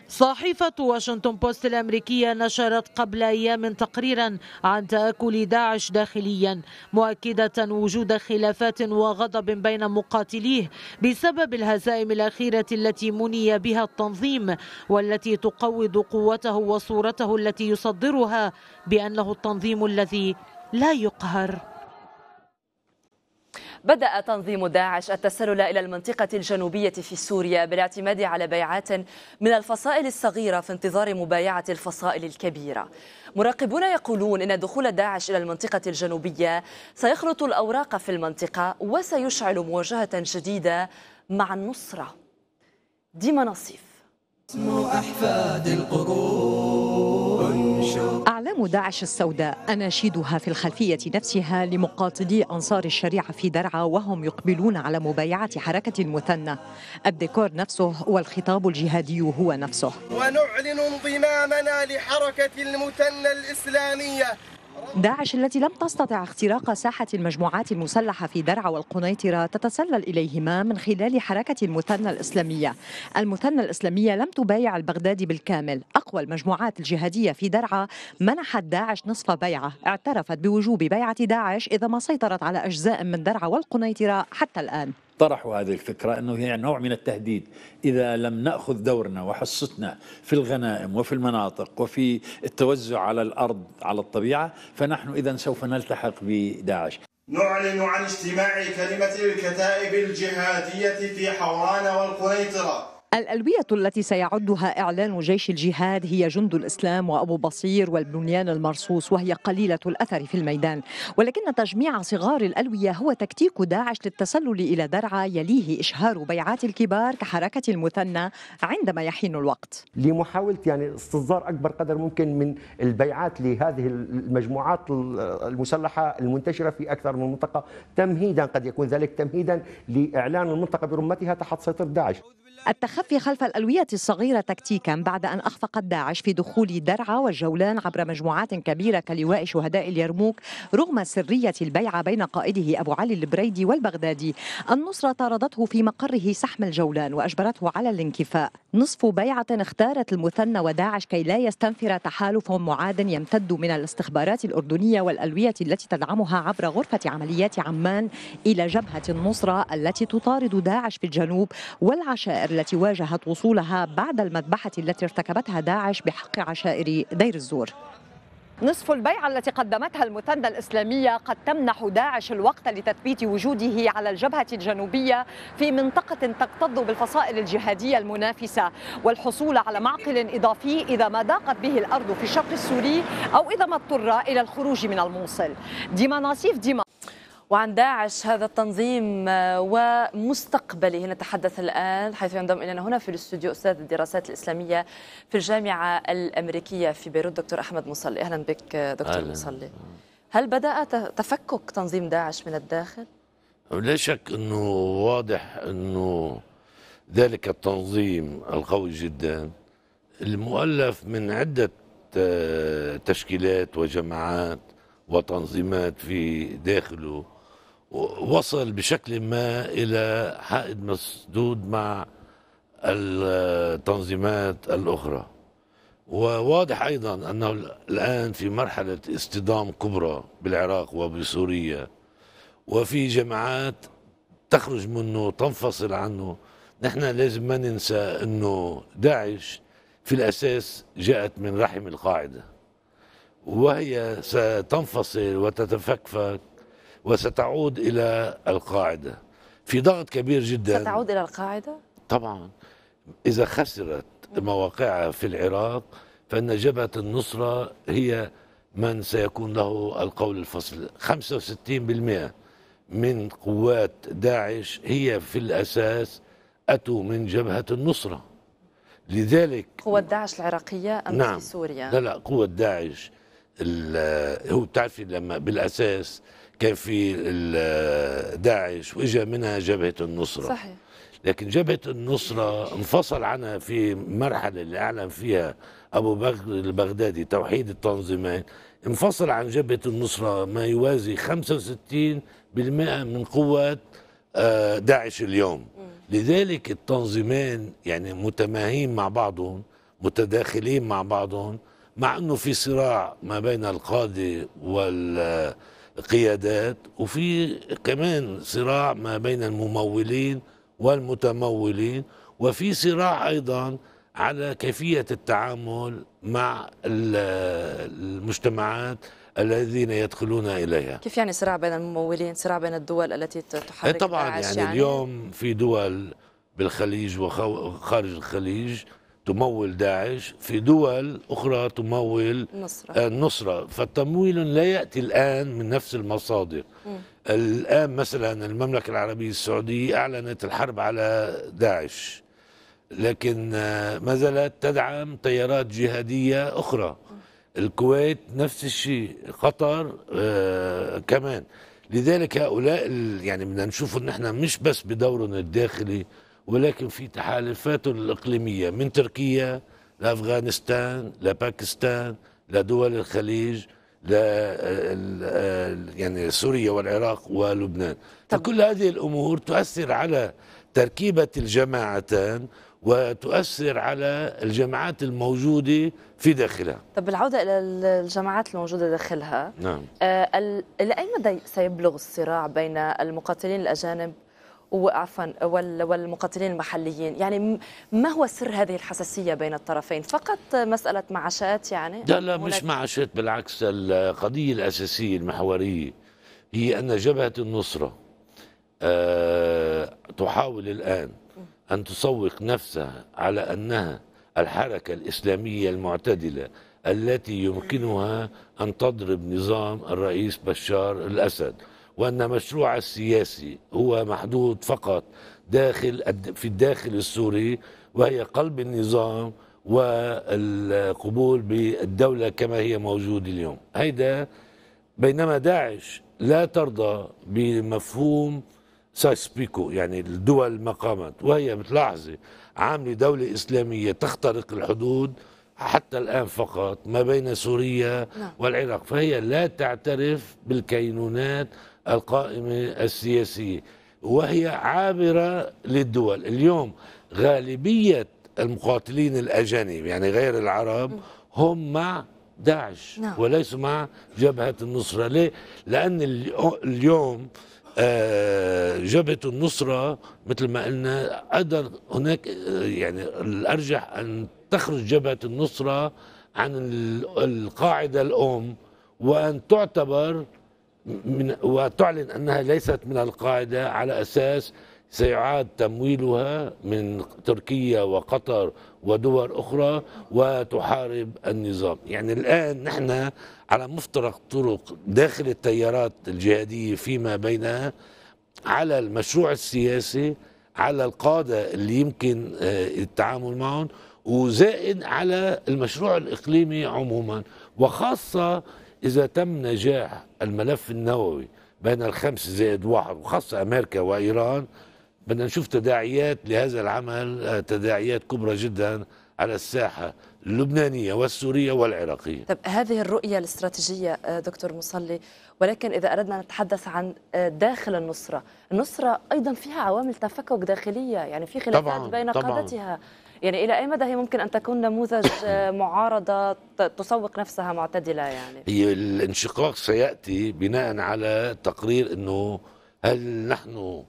[SPEAKER 7] صحيفة واشنطن بوست الأمريكية نشرت قبل أيام تقريرا عن تآكل داعش داخليا مؤكدة وجود خلافات وغضب بين مقاتليه بسبب الهزائم الأخيرة التي مني بها التنظيم والتي تقوض قوته وصورته التي يصدرها بأنه التنظيم الذي لا يقهر
[SPEAKER 1] بدأ تنظيم داعش التسلل إلى المنطقة الجنوبية في سوريا بالاعتماد على بيعات من الفصائل الصغيرة في انتظار مبايعة الفصائل الكبيرة مراقبون يقولون إن دخول داعش إلى المنطقة الجنوبية سيخلط الأوراق في المنطقة وسيشعل مواجهة جديدة مع النصرة
[SPEAKER 8] ديما نصيف اسم أحفاد القرون أعلام داعش السوداء أناشيدها في الخلفية نفسها لمقاتلي أنصار الشريعة في درعا وهم يقبلون على مبايعة حركة المثنى الديكور نفسه والخطاب الجهادي هو نفسه
[SPEAKER 4] ونعلن انضمامنا لحركة المثنى الإسلامية
[SPEAKER 8] داعش التي لم تستطع اختراق ساحة المجموعات المسلحة في درعا والقنيطرة تتسلل إليهما من خلال حركة المثنى الإسلامية المثنى الإسلامية لم تبايع البغدادي بالكامل أقوى المجموعات الجهادية في درعا منحت داعش نصف بيعة اعترفت بوجوب بيعة داعش إذا ما سيطرت على أجزاء من درعا والقنيطرة حتى الآن
[SPEAKER 9] طرحوا هذه الفكرة أنه هي نوع من التهديد إذا لم نأخذ دورنا وحصتنا في الغنائم وفي المناطق وفي التوزع على الأرض على الطبيعة ف فنحن إذا سوف نلتحق بداعش
[SPEAKER 4] نعلن عن اجتماع كلمة الكتائب الجهادية في حوران
[SPEAKER 6] والقنيطرة
[SPEAKER 8] الألوية التي سيعدها إعلان جيش الجهاد هي جند الإسلام وأبو بصير والبنيان المرصوص وهي قليلة الأثر في الميدان ولكن تجميع صغار الألوية هو تكتيك داعش للتسلل إلى درعا يليه إشهار بيعات الكبار كحركة المثنى عندما يحين الوقت
[SPEAKER 4] لمحاولة يعني استصدار أكبر قدر ممكن من البيعات لهذه المجموعات المسلحة المنتشرة في أكثر من منطقة تمهيدا قد يكون ذلك تمهيدا لإعلان المنطقة برمتها تحت سيطرة
[SPEAKER 8] داعش التخفي خلف الألوية الصغيرة تكتيكا بعد أن أخفقت داعش في دخول درعا والجولان عبر مجموعات كبيرة كلواء شهداء اليرموك رغم سرية البيعة بين قائده أبو علي البريدي والبغدادي النصرة طاردته في مقره سحم الجولان وأجبرته على الانكفاء نصف بيعة اختارت المثنى وداعش كي لا يستنفر تحالف معاد يمتد من الاستخبارات الأردنية والألوية التي تدعمها عبر غرفة عمليات عمان إلى جبهة النصرة التي تطارد داعش في الجنوب والعشائر التي واجهت وصولها بعد المذبحة التي ارتكبتها داعش بحق عشائر دير الزور نصف البيعة التي قدمتها المثنى الإسلامية قد تمنح داعش الوقت لتثبيت وجوده على الجبهة الجنوبية في منطقة تكتظ بالفصائل الجهادية المنافسة والحصول على معقل إضافي إذا ما ضاقت به الأرض في الشرق السوري أو إذا ما اضطر إلى الخروج من الموصل ديما ناصيف ديما
[SPEAKER 1] وعن داعش هذا التنظيم آه، ومستقبله نتحدث الآن حيث ينضم إلينا هنا في الاستوديو أستاذ الدراسات الإسلامية في الجامعة الأمريكية في بيروت دكتور أحمد مصلي أهلا بك آه، دكتور أهلا. مصلي هل بدأ تفكك تنظيم داعش من الداخل؟
[SPEAKER 9] لا شك أنه واضح أنه ذلك التنظيم القوي جدا المؤلف من عدة آه، تشكيلات وجماعات وتنظيمات في داخله وصل بشكل ما إلى حائط مسدود مع التنظيمات الأخرى وواضح أيضا أنه الآن في مرحلة اصطدام كبرى بالعراق وبسوريا وفي جماعات تخرج منه تنفصل عنه نحن لازم ما ننسى أنه داعش في الأساس جاءت من رحم القاعدة وهي ستنفصل وتتفكفك وستعود إلى القاعدة في ضغط كبير جدا ستعود
[SPEAKER 1] إلى القاعدة؟
[SPEAKER 9] طبعا إذا خسرت مواقعها في العراق فإن جبهة النصرة هي من سيكون له القول الفصل 65% من قوات داعش هي في الأساس أتوا من جبهة النصرة لذلك
[SPEAKER 1] قوة داعش العراقية أم نعم في سوريا؟ لا لا
[SPEAKER 9] قوة داعش هو بتعرفي لما بالأساس كان في داعش واجا منها جبهه النصره صحيح لكن جبهه النصره انفصل عنها في مرحله اللي اعلن فيها ابو بكر البغدادي توحيد التنظيمات انفصل عن جبهه النصره ما يوازي 65% من قوات آه، داعش اليوم لذلك التنظيمين يعني متماهين مع بعضهم متداخلين مع بعضهم مع انه في صراع ما بين القاضي وال قيادات وفي كمان صراع ما بين الممولين والمتمولين وفي صراع ايضا على كيفيه التعامل مع المجتمعات الذين يدخلون اليها
[SPEAKER 1] كيف يعني صراع بين الممولين صراع بين الدول التي تحرك طبعا يعني, يعني اليوم
[SPEAKER 9] في دول بالخليج وخارج الخليج تمول داعش في دول أخرى تمول النصرة, النصرة آه، فالتمويل لا يأتي الآن من نفس المصادر م. الآن مثلا المملكة العربية السعودية أعلنت الحرب على داعش لكن آه، ما زالت تدعم تيارات جهادية أخرى الكويت نفس الشيء قطر آه كمان لذلك هؤلاء يعني بدنا نشوفوا ان احنا مش بس بدورنا الداخلي ولكن في تحالفاته الإقليمية من تركيا لأفغانستان لباكستان لدول الخليج ل يعني سوريا والعراق ولبنان فكل هذه الأمور تؤثر على تركيبة الجماعتان وتؤثر على الجماعات الموجودة في داخلها
[SPEAKER 1] طب بالعودة إلى الجماعات الموجودة داخلها نعم. آه إلى أي مدى سيبلغ الصراع بين المقاتلين الأجانب وعفوا والمقاتلين المحليين يعني ما هو سر هذه الحساسية بين الطرفين فقط مسألة معاشات يعني لا لا مش
[SPEAKER 9] معاشات بالعكس القضية الأساسية المحورية هي أن جبهة النصرة آه، تحاول الآن أن تسوق نفسها على أنها الحركة الإسلامية المعتدلة التي يمكنها أن تضرب نظام الرئيس بشار الأسد وأن مشروع السياسي هو محدود فقط داخل في الداخل السوري وهي قلب النظام والقبول بالدولة كما هي موجودة اليوم هيدا بينما داعش لا ترضى بمفهوم سايس بيكو يعني الدول ما قامت وهي متلاحظة عاملة دولة إسلامية تخترق الحدود حتى الآن فقط ما بين سوريا نعم. والعراق فهي لا تعترف بالكينونات القائمة السياسية وهي عابرة للدول اليوم غالبية المقاتلين الأجانب يعني غير العرب هم مع داعش نعم. وليسوا مع جبهة النصرة ليه؟ لأن اليوم آه، جبهة النصرة مثل ما قلنا قدر هناك آه، يعني الأرجح أن تخرج جبهة النصرة عن القاعدة الأم وأن تعتبر من وتعلن أنها ليست من القاعدة على أساس سيعاد تمويلها من تركيا وقطر ودول أخرى وتحارب النظام يعني الآن نحن على مفترق طرق داخل التيارات الجهادية فيما بينها على المشروع السياسي على القادة اللي يمكن آه، التعامل معهم وزائد على المشروع الإقليمي عموما وخاصة إذا تم نجاح الملف النووي بين الخمس زائد واحد وخاصة أمريكا وإيران بدنا نشوف تداعيات لهذا العمل آه، تداعيات كبرى جدا على الساحة اللبنانية والسورية والعراقية
[SPEAKER 1] طب هذه الرؤية الاستراتيجية آه، دكتور مصلي ولكن إذا أردنا نتحدث عن آه، داخل النصرة النصرة أيضا فيها عوامل تفكك داخلية يعني في خلافات بين طبعاً قادتها يعني إلى أي مدى هي ممكن أن تكون نموذج آه، معارضة تسوق نفسها معتدلة يعني
[SPEAKER 9] هي الانشقاق سيأتي بناء على تقرير أنه هل نحن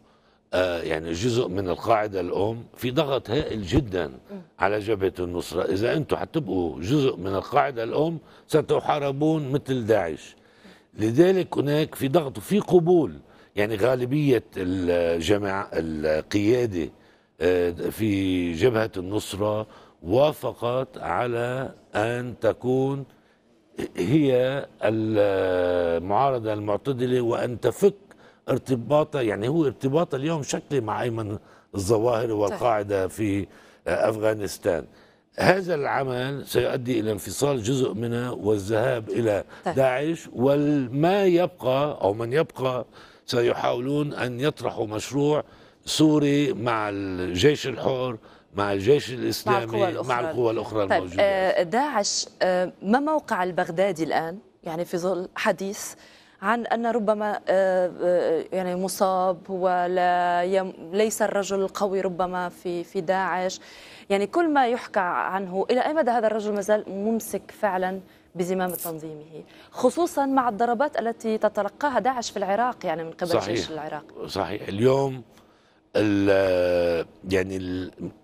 [SPEAKER 9] آه، يعني جزء من القاعدة الأم في ضغط هائل جدا على جبهة النصرة إذا أنتم حتبقوا جزء من القاعدة الأم ستحاربون مثل داعش لذلك هناك في ضغط وفي قبول يعني غالبية الجماعة القيادة آه، في جبهة النصرة وافقت على أن تكون هي المعارضة المعتدلة وأن تفك ارتباطها يعني هو ارتباطها اليوم شكلي مع أيمن الظواهر والقاعدة في أفغانستان هذا العمل سيؤدي إلى انفصال جزء منه والذهاب إلى داعش وما يبقى أو من يبقى سيحاولون أن يطرحوا مشروع سوري مع الجيش الحر مع الجيش الاسلامي مع القوى الاخرى, مع القوى الأخرى طيب الموجوده آه،
[SPEAKER 1] داعش آه، ما موقع البغدادي الان يعني في ظل حديث عن ان ربما آه، يعني مصاب ولا ليس الرجل القوي ربما في في داعش يعني كل ما يحكى عنه الى اي مدى هذا الرجل مازال ممسك فعلا بزمام تنظيمه خصوصا مع الضربات التي تتلقاها داعش في العراق يعني من قبل صحيح. جيش العراق
[SPEAKER 9] صحيح اليوم ال يعني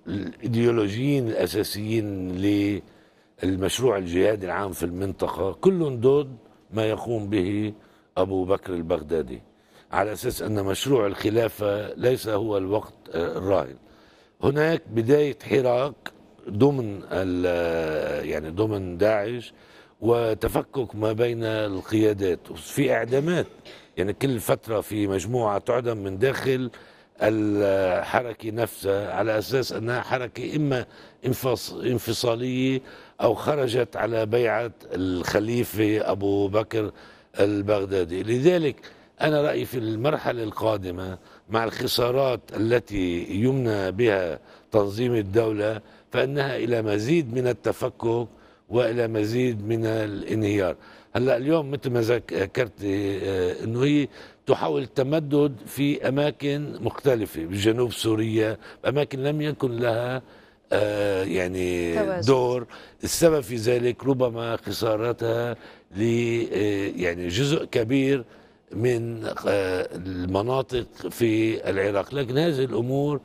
[SPEAKER 9] الايديولوجيين الاساسيين للمشروع الجهادي العام في المنطقه كلهم ضد ما يقوم به ابو بكر البغدادي على اساس ان مشروع الخلافه ليس هو الوقت آه، الراهن هناك بدايه حراك ضمن يعني ضمن داعش وتفكك ما بين القيادات في اعدامات يعني كل فتره في مجموعه تعدم من داخل الحركة نفسها على أساس أنها حركة إما انفصالية أو خرجت على بيعة الخليفة أبو بكر البغدادي لذلك أنا رأيي في المرحلة القادمة مع الخسارات التي يمنى بها تنظيم الدولة فإنها إلى مزيد من التفكك والى مزيد من الانهيار هلا اليوم مثل ما ذكرت آه، انه هي تحاول التمدد في أماكن مختلفة بجنوب سوريا أماكن لم يكن لها آه يعني توازن. دور السبب في ذلك ربما خسارتها ل آه، يعني جزء كبير من آه المناطق في العراق لكن هذه الأمور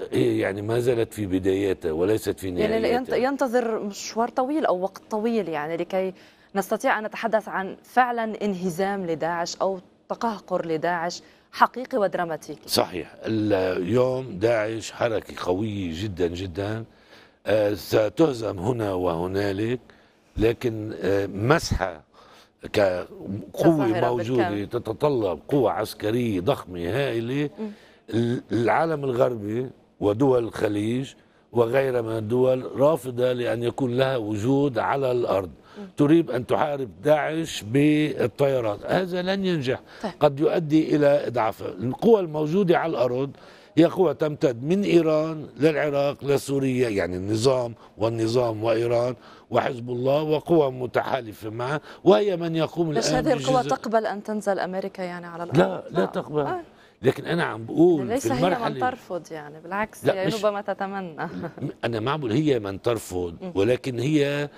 [SPEAKER 9] آه، يعني ما زالت في بداياتها وليست في نهايتها يعني
[SPEAKER 1] ينتظر مشوار طويل أو وقت طويل يعني لكي نستطيع أن نتحدث عن فعلا انهزام لداعش أو تقهقر لداعش حقيقي ودراماتيكي
[SPEAKER 9] صحيح اليوم داعش حركة قوية جدا جدا آه، ستهزم هنا وهنالك لكن آه، مسحة كقوة موجودة تتطلب قوة عسكرية ضخمة هائلة العالم الغربي ودول الخليج وغيرها من الدول رافضة لأن يكون لها وجود على الأرض تريد أن تحارب داعش بالطيارات هذا لن ينجح طيب. قد يؤدي إلى اضعافها القوى الموجودة على الأرض هي قوى تمتد من إيران للعراق لسوريا يعني النظام والنظام وإيران وحزب الله وقوى متحالفة معه وهي من يقوم الآن بس هذه القوى
[SPEAKER 1] تقبل أن تنزل أمريكا يعني على الأرض لا لا, لا آه. تقبل
[SPEAKER 9] آه. لكن انا عم بقول ليس في المرحله يعني، هي من
[SPEAKER 1] ترفض يعني بالعكس هي ربما تتمنى
[SPEAKER 9] انا ما بقول هي من ترفض ولكن هي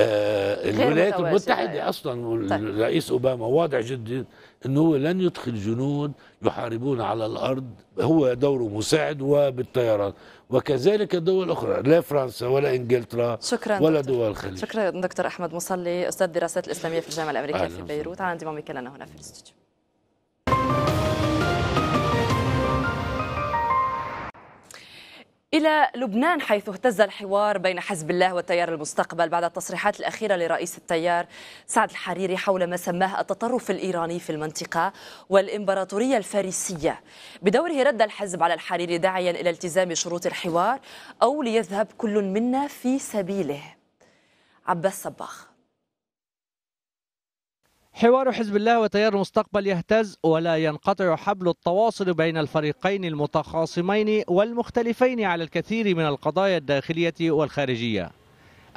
[SPEAKER 9] آه، الولايات المتحدة يعني. أصلا طيب. الرئيس أوباما واضح جدا أنه لن يدخل جنود يحاربون على الأرض هو دوره مساعد وبالطيران وكذلك الدول الأخرى لا فرنسا ولا إنجلترا شكرا ولا دكتور. دول الخليج
[SPEAKER 1] شكرا دكتور أحمد مصلي أستاذ الدراسات الإسلامية في الجامعة الأمريكية في بيروت على انضمامك لنا هنا في الاستوديو إلى لبنان حيث اهتز الحوار بين حزب الله وتيار المستقبل بعد التصريحات الأخيرة لرئيس التيار سعد الحريري حول ما سماه التطرف الإيراني في المنطقة والإمبراطورية الفارسية بدوره رد الحزب على الحريري داعيا إلى التزام شروط الحوار أو ليذهب كل منا في سبيله عباس صباخ
[SPEAKER 10] حوار حزب الله وتيار المستقبل يهتز ولا ينقطع حبل التواصل بين الفريقين المتخاصمين والمختلفين على الكثير من القضايا الداخلية والخارجية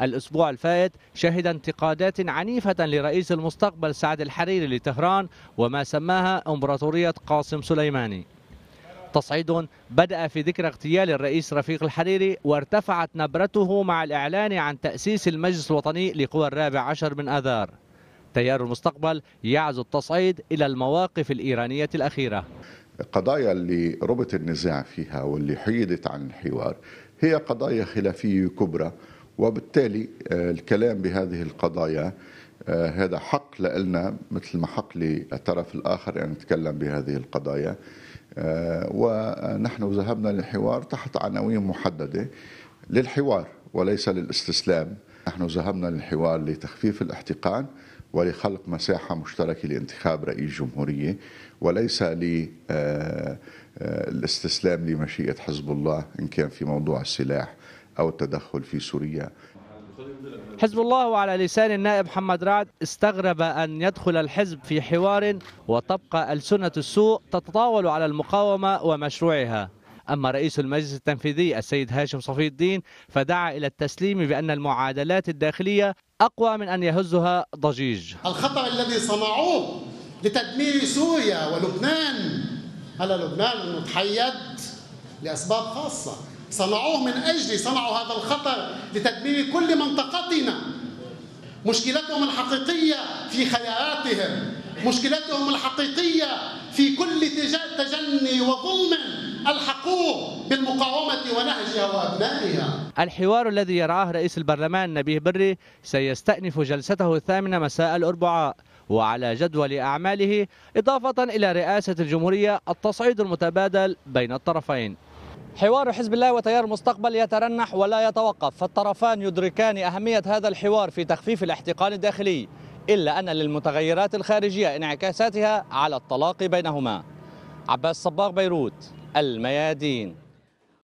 [SPEAKER 10] الأسبوع الفائت شهد انتقادات عنيفة لرئيس المستقبل سعد الحريري لطهران وما سماها إمبراطورية قاسم سليماني تصعيد بدأ في ذكرى اغتيال الرئيس رفيق الحريري وارتفعت نبرته مع الإعلان عن تأسيس المجلس الوطني لقوى الرابع عشر من آذار تيار المستقبل يعزو التصعيد إلى المواقف الإيرانية الأخيرة
[SPEAKER 4] القضايا اللي ربط النزاع فيها واللي حيدت عن الحوار هي قضايا خلافية كبرى وبالتالي آه، الكلام بهذه القضايا آه، هذا حق لنا مثل ما حق للطرف الآخر أن يتكلم بهذه القضايا آه، ونحن ذهبنا للحوار تحت عناوين محددة للحوار وليس للاستسلام نحن ذهبنا للحوار لتخفيف الاحتقان ولخلق مساحة مشتركة لانتخاب رئيس جمهورية وليس للاستسلام آه، آه، لمشيئة حزب الله إن كان في موضوع السلاح أو التدخل في سوريا
[SPEAKER 10] حزب الله وعلى لسان النائب محمد رعد استغرب أن يدخل الحزب في حوار وتبقى ألسنة السوء تتطاول على المقاومة ومشروعها أما رئيس المجلس التنفيذي السيد هاشم صفي الدين فدعا إلى التسليم بأن المعادلات الداخلية أقوى من أن يهزها ضجيج
[SPEAKER 3] الخطر الذي صنعوه لتدمير سوريا ولبنان على لبنان متحيد لأسباب خاصة صنعوه من أجل صنعوا هذا الخطر لتدمير كل منطقتنا مشكلتهم الحقيقية في خياراتهم مشكلتهم الحقيقية في كل تجني وظلم الحقوق بالمقاومة ونهجها وأبنائها
[SPEAKER 10] الحوار الذي يرعاه رئيس البرلمان نبيه بري سيستأنف جلسته الثامنة مساء الأربعاء وعلى جدول أعماله إضافة إلى رئاسة الجمهورية التصعيد المتبادل بين الطرفين حوار حزب الله وتيار المستقبل يترنح ولا يتوقف فالطرفان يدركان أهمية هذا الحوار في تخفيف الاحتقان الداخلي إلا أن للمتغيرات الخارجية انعكاساتها على الطلاق بينهما عباس صباغ بيروت الميادين